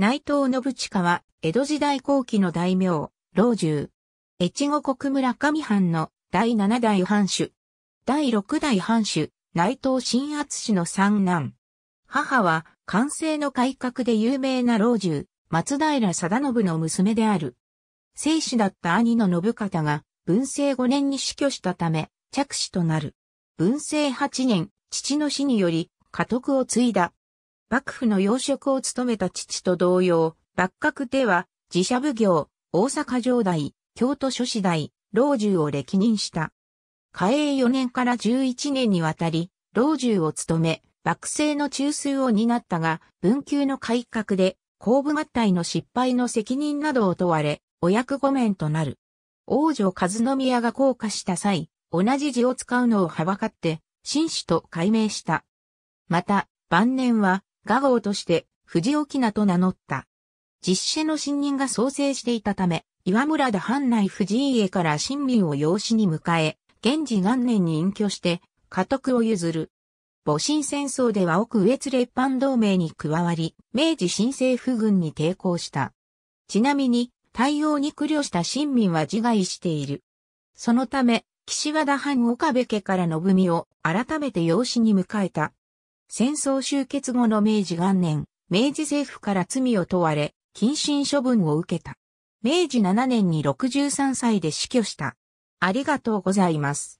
内藤信近は、江戸時代後期の大名、老中。越後国村上藩の第七代藩主。第六代藩主、内藤新厚氏の三男。母は、完成の改革で有名な老中、松平貞信の娘である。生死だった兄の信方が、文政5年に死去したため、着死となる。文政8年、父の死により、家督を継いだ幕府の要職を務めた父と同様、幕閣では、自社奉行、大阪城代、京都諸子代、老中を歴任した。嘉永4年から11年にわたり、老中を務め、幕政の中枢を担ったが、文久の改革で、公部合体の失敗の責任などを問われ、お役御免となる。王女和宮が降下した際、同じ字を使うのをはばかって、紳士と改名した。また、晩年は、画号として、藤沖名と名乗った。実施の新任が創生していたため、岩村田藩内藤家から新民を養子に迎え、現時元年に隠居して、家督を譲る。戊辰戦争では奥越列藩同盟に加わり、明治新政府軍に抵抗した。ちなみに、対応に苦慮した新民は自害している。そのため、岸和田藩岡部家から信文を改めて養子に迎えた。戦争終結後の明治元年、明治政府から罪を問われ、謹慎処分を受けた。明治7年に63歳で死去した。ありがとうございます。